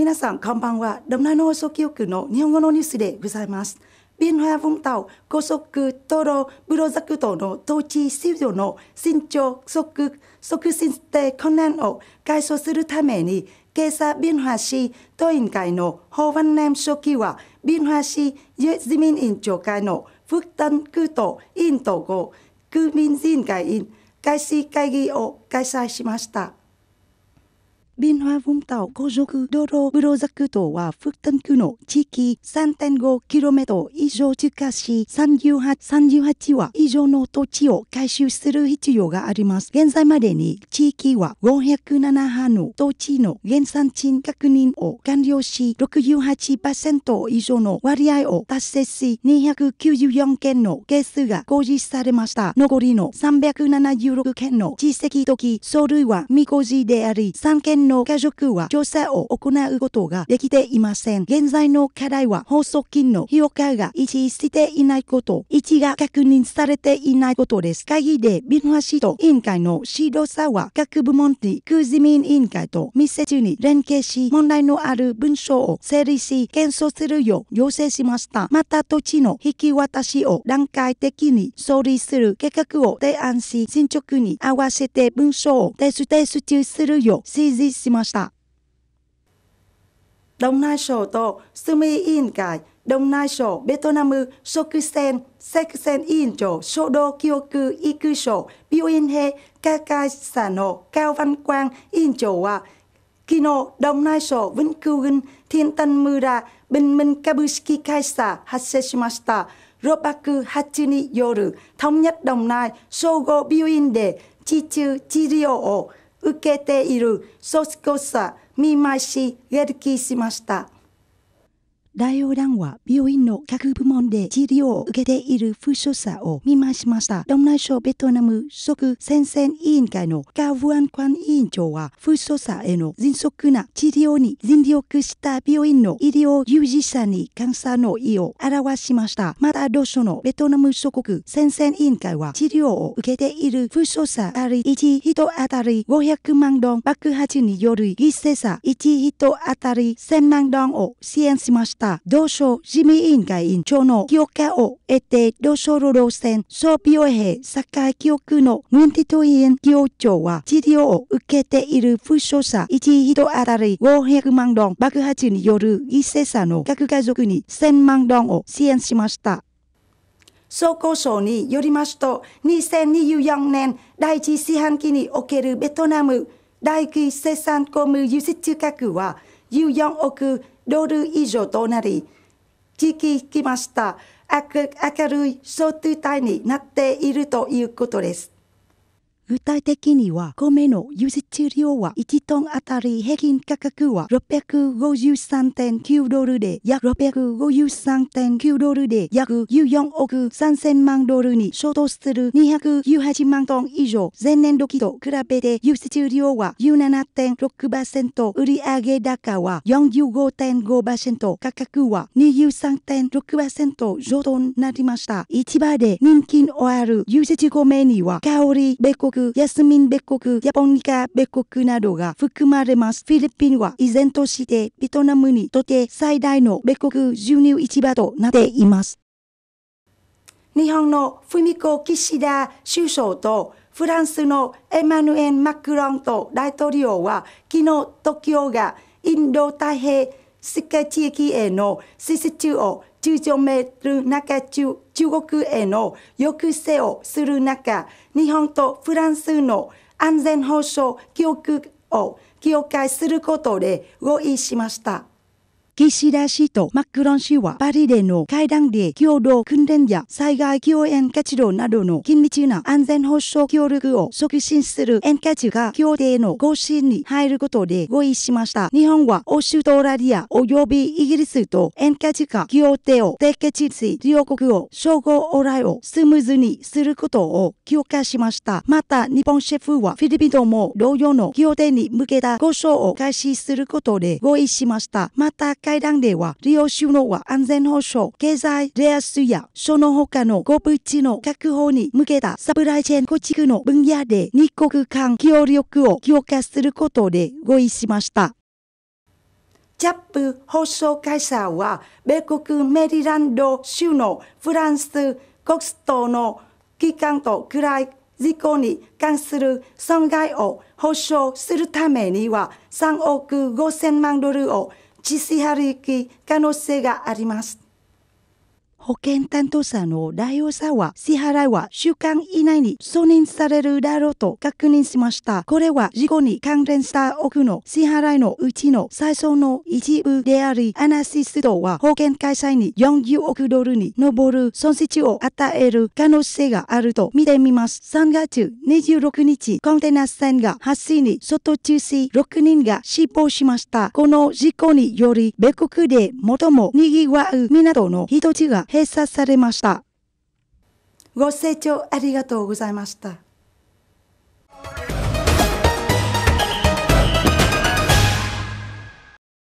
皆さん、こんばんは。ダムナノ総局の日本語のニュースでございます。ビンハ文島、高速、道路、ブロザク島の統治市場の伸長、促、促進して困難を解消するために、今朝ビンハ市党委員会の法案連書記は、ビンハ市自民委員長会の福田区党委員と後、区民委員会員、開始会議を開催しました。Biên Hoa Vũng Tàu Kojoku Doro Burozaku Tổ và Phước Tân Cư Nổ Chiki Santengo Kilometer Ijo Chukashi Sanjuha Sanjuhachi wa Ijo no Tochi o Kaishu suru hitsuyo ga arimasu. 現在までに地域は507波の土地の原産地確認を完了し68%以上の割合を達成し294件のケースが公示されました。残りの376件の実績時、書類は未公示であり3件のの家族は調査を行うことができていません。現在の課題は放送金の評価が一致していないこと、一致が確認されていないことです。会議でビンハシと委員会の指導者は各部門にクズ民委員会と密接に連携し、問題のある文章を整理し、検証するよう要請しました。また土地の引き渡しを段階的に総理する計画を提案し、進捗に合わせて文章を提出中するよう指示しました。Đồng Nai sổ tổ Sumi in cải Đồng Nai sổ Betonamu Sokusen Sekusen in chỗ Sodo à, Kyoku Iku sổ Bioinhe Kakai Sano Cao Văn Quang in chỗ wa Kino Đồng Nai sổ Vinh Kugin Thiên Tân Mura Bình Minh Kabushiki Kaisa Haseshimashita Robaku Hachini Yoru Thống nhất Đồng Nai Sogo Bioin de Chichu Chirio 受けている組織さ、見まし、やる気しました。大王蘭は病院の各部門で治療を受けている負傷者を見回しました。東南省ベトナム即戦線委員会のカブアンン委員長は負傷者への迅速な治療に尽力した病院の医療従事者に感謝の意を表しました。また同所のベトナム諸国戦線委員会は治療を受けている負傷者あり1人当たり500万ドン爆発による犠牲者1人当たり1000万ドンを支援しました。った同省市民委員会委員長の許可を得て同省労働線総病兵堺記憶のムンティトイエン教長は治療を受けている負傷者1人当たり500万ドン爆発による犠牲者の各家族に1000万ドンを支援しました。総交渉によりますと、2024年第一四半期におけるベトナム大気生産公務輸出価格は14億ドル以上となり、聞き引きました。明るい商店帯になっているということです。具体的には、米の輸出量は1トンあたり平均価格は653.9ドルで約653.9ドルで約14億3000万ドルに相当する218万トン以上。前年度期と比べて輸出量は17.6%、売上高は45.5%、価格は23.6%上等になりました。市場で人気のある輸出米には、香り、米国国、ヤスミン別国、ヤポニカ別国などが含まれます。フィリピンは依然としてベトナムにとって最大の米国輸入市場となっています。日本のフミコ・岸田首相とフランスのエマヌエン・マクロンと大統領は昨日東京がインド太平洋世界地域への施設を強める中中国への抑制をする中日本とフランスの安全保障協力を協会することで合意しました。岸田氏とマクロン氏はパリでの会談で共同訓練や災害救援活動などの緊密な安全保障協力を促進する円価値が協定の合針に入ることで合意しました。日本はオーストラリア及びイギリスと円価値が協定を締結し、両国を称号往来をスムーズにすることを強化しました。また、日本シェフはフィリピンとも同様の協定に向けた交渉を開始することで合意しました。また、会談では、利用収納は安全保障、経済、レアスや、その他の5分地の確保に向けたサプライチェーン構築の分野で、日国間協力を強化することで合意しました。ジャップ放送会社は、米国メリランド州のフランス、国スの機関と暗い事故に関する損害を保証するためには3億5千万ドルを血しはるき可能性があります。保険担当者の代表者は支払いは週間以内に承認されるだろうと確認しました。これは事故に関連した多くの支払いのうちの最初の一部であり、アナシストは保険会社に40億ドルに上る損失を与える可能性があると見てみます。3月26日、コンテナ船が発生に外中し、6人が死亡しました。この事故により、米国で最も賑わう港の一つが閉鎖されました。ご清聴ありがとうございました。